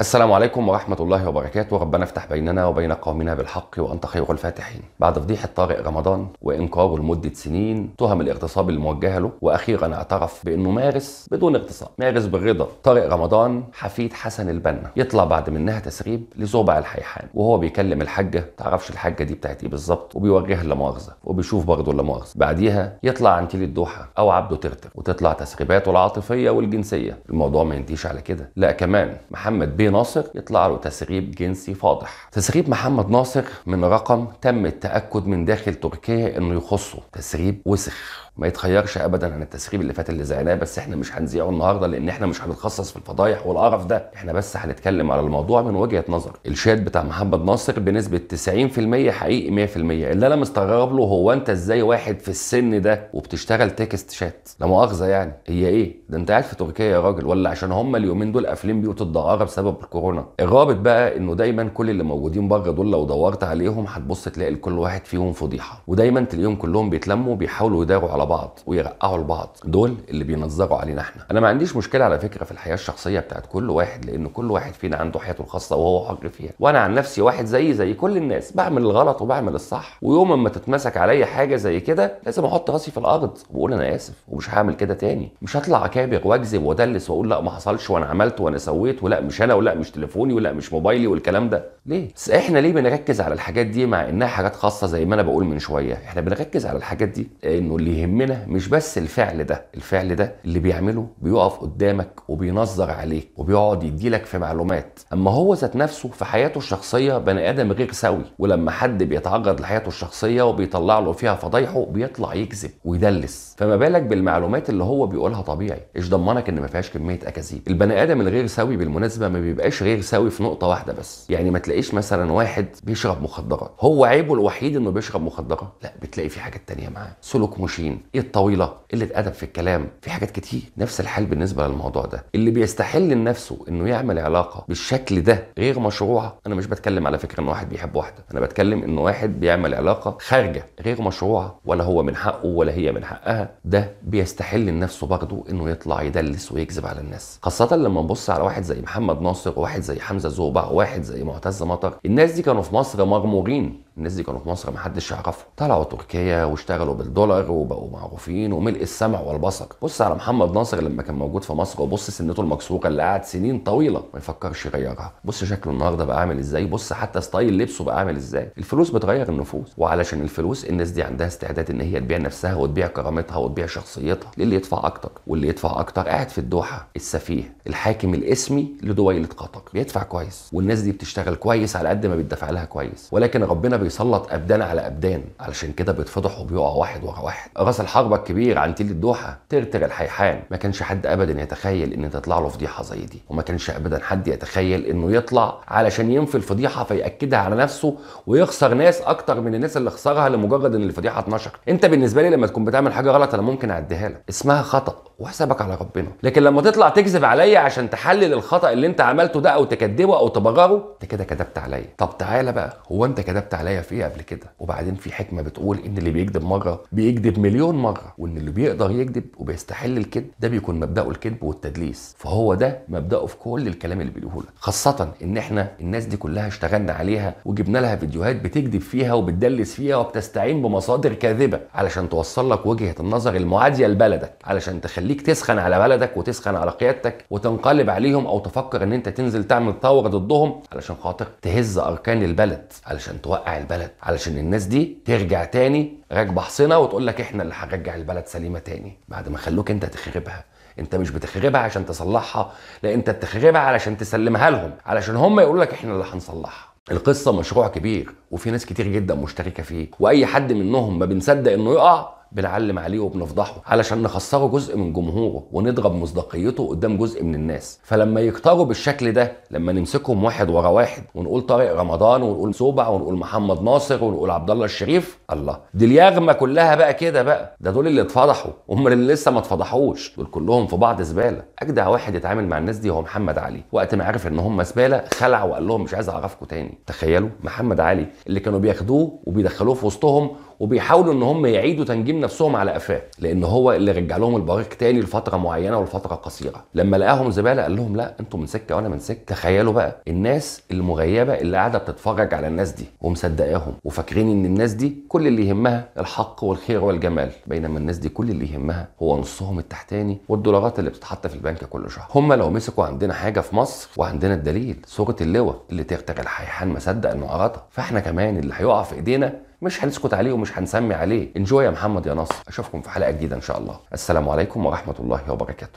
السلام عليكم ورحمة الله وبركاته ربنا افتح بيننا وبين قومنا بالحق وأنت خير الفاتحين بعد فضيحة طارق رمضان وإنكاره لمدة سنين تهم الاغتصاب الموجهة له وأخيرا اعترف بأنه مارس بدون اغتصاب مارس بالرضا طارق رمضان حفيد حسن البنا يطلع بعد منها تسريب لزوبع الحيحان وهو بيكلم الحاجة تعرفش الحاجة دي بتاعت إيه بالظبط وبيوجهها لمؤاخذة وبيشوف برضه لمؤاخذة بعديها يطلع عنتيل الدوحة أو عبده ترتر وتطلع تسريباته العاطفية والجنسية الموضوع ما ينتهيش على كده لا كمان محمد بيه ناصر يطلع له تسريب جنسي فاضح تسريب محمد ناصر من رقم تم التأكد من داخل تركيا انه يخصه تسريب وسخ ما يتخيرش ابدا عن التسريب اللي فات اللي زعناه بس احنا مش هنذيعه النهارده لان احنا مش هنتخصص في الفضايح والقرف ده احنا بس هنتكلم على الموضوع من وجهه نظر الشات بتاع محمد ناصر بنسبه 90% حقيقي 100% اللي انا مستغرب له هو انت ازاي واحد في السن ده وبتشتغل تكست شات لا مؤاخذه يعني هي ايه ده انت قاعد في تركيا يا راجل ولا عشان هم اليومين دول قافلين بيوت الدعاره بسبب الكورونا الرابط بقى انه دايما كل اللي موجودين بره دول لو دورت عليهم هتبص تلاقي لكل واحد فيهم فضيحه ودايما تلاقيهم كلهم بيتلموا بيحاولوا يداروا على بعض ويرقعوا لبعض دول اللي بينظروا علينا احنا انا ما عنديش مشكله على فكره في الحياه الشخصيه بتاعت كل واحد لان كل واحد فينا عنده حياته الخاصه وهو حر فيها وانا عن نفسي واحد زيي زي كل الناس بعمل الغلط وبعمل الصح ويوم ما تتمسك عليا حاجه زي كده لازم احط راسي في الارض واقول انا اسف ومش هعمل كده تاني مش هطلع اكابر واكذب وادلس واقول لا ما حصلش وانا عملت وانا سويت ولا مش انا ولا مش تليفوني ولا مش موبايلي والكلام ده ليه؟ بس احنا ليه بنركز على الحاجات دي مع انها حاجات خاصه زي ما انا بقول من شويه، احنا بنركز على الحاجات دي انه اللي يهمنا مش بس الفعل ده، الفعل ده اللي بيعمله بيقف قدامك وبينظر عليك وبيقعد يديلك في معلومات، اما هو ذات نفسه في حياته الشخصيه بني ادم غير سوي، ولما حد بيتعرض لحياته الشخصيه وبيطلع له فيها فضايحه بيطلع يكذب ويدلس، فما بالك بالمعلومات اللي هو بيقولها طبيعي، ايش ضمنك ان ما فيهاش كميه اكاذيب؟ البني ادم الغير سوي بالمناسبه ما بيبقاش غير سوي في نقطه واحده بس، يعني ما تلاقيش مثلا واحد بيشرب مخدرات هو عيبه الوحيد انه بيشرب مخدرات لا بتلاقي في حاجات تانية معاه سلوك مشين ايه الطويله قله إيه ادب في الكلام في حاجات كتير نفس الحال بالنسبه للموضوع ده اللي بيستحل لنفسه انه يعمل علاقه بالشكل ده غير مشروعه انا مش بتكلم على فكره ان واحد بيحب واحده انا بتكلم ان واحد بيعمل علاقه خارجه غير مشروعه ولا هو من حقه ولا هي من حقها ده بيستحل لنفسه برضه انه يطلع يدلس ويكذب على الناس خاصه لما نبص على واحد زي محمد ناصر وواحد زي حمزه زوبع وواحد زي معتز منظماتك الناس دي كانوا في مصر مغمورين الناس دي كانوا في مصر محدش يعرفهم طلعوا تركيا واشتغلوا بالدولار وبقوا معروفين وملء السمع والبصر بص على محمد ناصر لما كان موجود في مصر وبص سنته المكسوره اللي قعد سنين طويله ما يفكرش يغيرها بص شكله النهارده بقى عامل ازاي بص حتى ستايل لبسه بقى عامل ازاي الفلوس بتغير النفوس وعلشان الفلوس الناس دي عندها استعداد ان هي تبيع نفسها وتبيع كرامتها وتبيع شخصيتها للي يدفع اكتر واللي يدفع اكتر قاعد في الدوحه السفيه الحاكم الاسمي لدويله قطر بيدفع كويس والناس دي بتشتغل كويس على قد ما بيدفع لها كويس ولكن ربنا بي بيسلط ابدان على ابدان علشان كده بيتفضح وبيقع واحد ورا واحد راس الحربه الكبير عن تيل الدوحه ترتر الحيحان ما كانش حد ابدا يتخيل ان تطلع له فضيحه زي دي وما كانش ابدا حد يتخيل انه يطلع علشان ينفي الفضيحه فياكدها على نفسه ويخسر ناس اكتر من الناس اللي خسرها لمجرد ان الفضيحه اتنشرت انت بالنسبه لي لما تكون بتعمل حاجه غلط انا ممكن اعديها لك اسمها خطا وحسابك على ربنا لكن لما تطلع تكذب عليا عشان تحلل الخطا اللي انت عملته ده او تكدبه او تبرره انت كده كذبت عليا طب تعالى بقى هو انت كذبت عليا في ايه قبل كده وبعدين في حكمه بتقول ان اللي بيكذب مره بيكذب مليون مره وان اللي بيقدر يكذب وبيستحل الكذب ده بيكون مبداه الكذب والتدليس فهو ده مبداه في كل الكلام اللي بيقوله لك خاصه ان احنا الناس دي كلها اشتغلنا عليها وجبنا لها فيديوهات بتكذب فيها وبتدلس فيها وبتستعين بمصادر كاذبه علشان توصل لك وجهه النظر المعاديه لبلدك علشان تخلي تخليك تسخن على بلدك وتسخن على قيادتك وتنقلب عليهم او تفكر ان انت تنزل تعمل ثوره ضدهم علشان خاطر تهز اركان البلد علشان توقع البلد علشان الناس دي ترجع تاني راكبه حصنه وتقول لك احنا اللي هنرجع البلد سليمه تاني بعد ما خلوك انت تخربها انت مش بتخربها عشان تصلحها لا انت بتخربها علشان تسلمها لهم علشان هم يقولوا لك احنا اللي هنصلحها القصه مشروع كبير وفي ناس كتير جدا مشتركه فيه واي حد منهم ما بنصدق انه يقع بنعلم عليه وبنفضحه علشان نخسره جزء من جمهوره ونضرب مصداقيته قدام جزء من الناس فلما يكتروا بالشكل ده لما نمسكهم واحد ورا واحد ونقول طارق رمضان ونقول سوبع ونقول محمد ناصر ونقول عبد الله الشريف الله دي اليغمه كلها بقى كده بقى ده دول اللي اتفضحوا هم اللي لسه ما اتفضحوش دول كلهم في بعض زباله اجدع واحد يتعامل مع الناس دي هو محمد علي وقت ما عرف ان هم زباله خلع وقال لهم مش عايز اعرفكم تاني تخيلوا محمد علي اللي كانوا بياخدوه وبيدخلوه في وسطهم وبيحاولوا ان هم يعيدوا تنجيم نفسهم على قفاه لان هو اللي رجع لهم البريق تاني لفتره معينه ولفتره قصيره لما لقاهم زباله قال لهم لا انتوا من سكه وانا من سكه تخيلوا بقى الناس المغيبه اللي قاعده بتتفرج على الناس دي ومصدقاهم وفاكرين ان الناس دي كل اللي يهمها الحق والخير والجمال بينما الناس دي كل اللي يهمها هو نصهم التحتاني والدولارات اللي بتتحط في البنك كل شهر هم لو مسكوا عندنا حاجه في مصر وعندنا الدليل صوره اللواء اللي تغتغ الحيحان مصدق انه قرطها فاحنا كمان اللي هيقع في ايدينا مش هنسكت عليه ومش هنسمي عليه انجوي يا محمد يا نصر اشوفكم في حلقه جديده ان شاء الله السلام عليكم ورحمه الله وبركاته